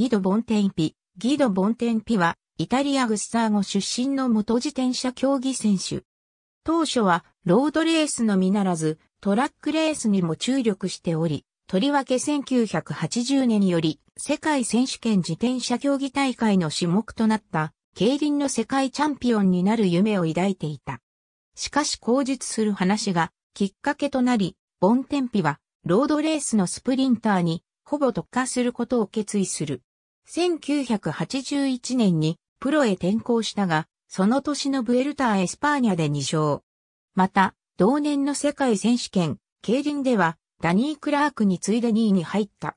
ギド・ボンテンピ。ギド・ボンテンピは、イタリア・グッサーゴ出身の元自転車競技選手。当初は、ロードレースのみならず、トラックレースにも注力しており、とりわけ1980年より、世界選手権自転車競技大会の種目となった、競輪の世界チャンピオンになる夢を抱いていた。しかし口述する話が、きっかけとなり、ボンテンピは、ロードレースのスプリンターに、ほぼ特化することを決意する。1981年にプロへ転向したが、その年のブエルターエスパーニャで2勝。また、同年の世界選手権、競輪では、ダニー・クラークに次いで2位に入った。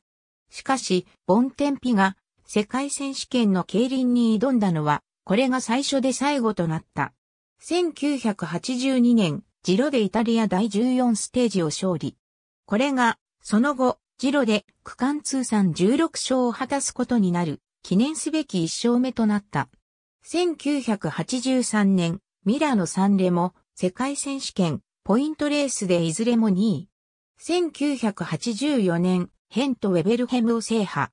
しかし、ボンテンピが、世界選手権の競輪に挑んだのは、これが最初で最後となった。1982年、ジロでイタリア第14ステージを勝利。これが、その後、ジロで区間通算16勝を果たすことになる記念すべき1勝目となった。1983年、ミラノ・サンレモ、世界選手権、ポイントレースでいずれも2位。1984年、ヘント・ウェベルヘムを制覇。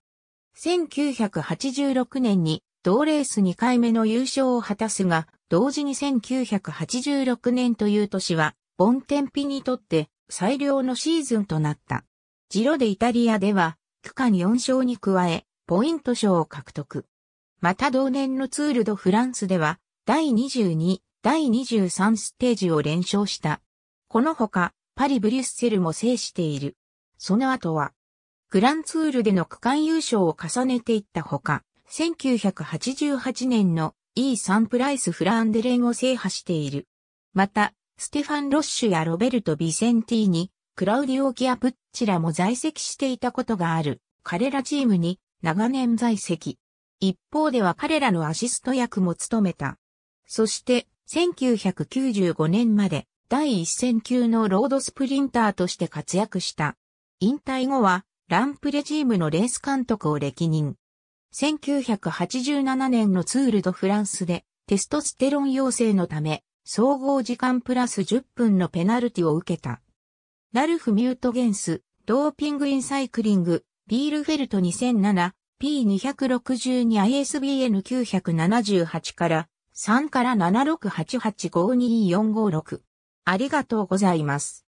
1986年に同レース2回目の優勝を果たすが、同時に1986年という年は、ボンテンピにとって最良のシーズンとなった。ジロでイタリアでは、区間4勝に加え、ポイント賞を獲得。また同年のツールドフランスでは、第22、第23ステージを連勝した。このほか、パリ・ブリュッセルも制している。その後は、グランツールでの区間優勝を重ねていったほか、1988年の E サンプライス・フランデレンを制覇している。また、ステファン・ロッシュやロベルト・ビセンティーニ、クラウディオ・キア・プッチラも在籍していたことがある、彼らチームに長年在籍。一方では彼らのアシスト役も務めた。そして、1995年まで第一戦級のロードスプリンターとして活躍した。引退後は、ランプレチームのレース監督を歴任。1987年のツールドフランスで、テストステロン陽性のため、総合時間プラス10分のペナルティを受けた。ラルフ・ミュートゲンス、ドーピング・インサイクリング、ビールフェルト 2007P262ISBN978 から3から768852456。ありがとうございます。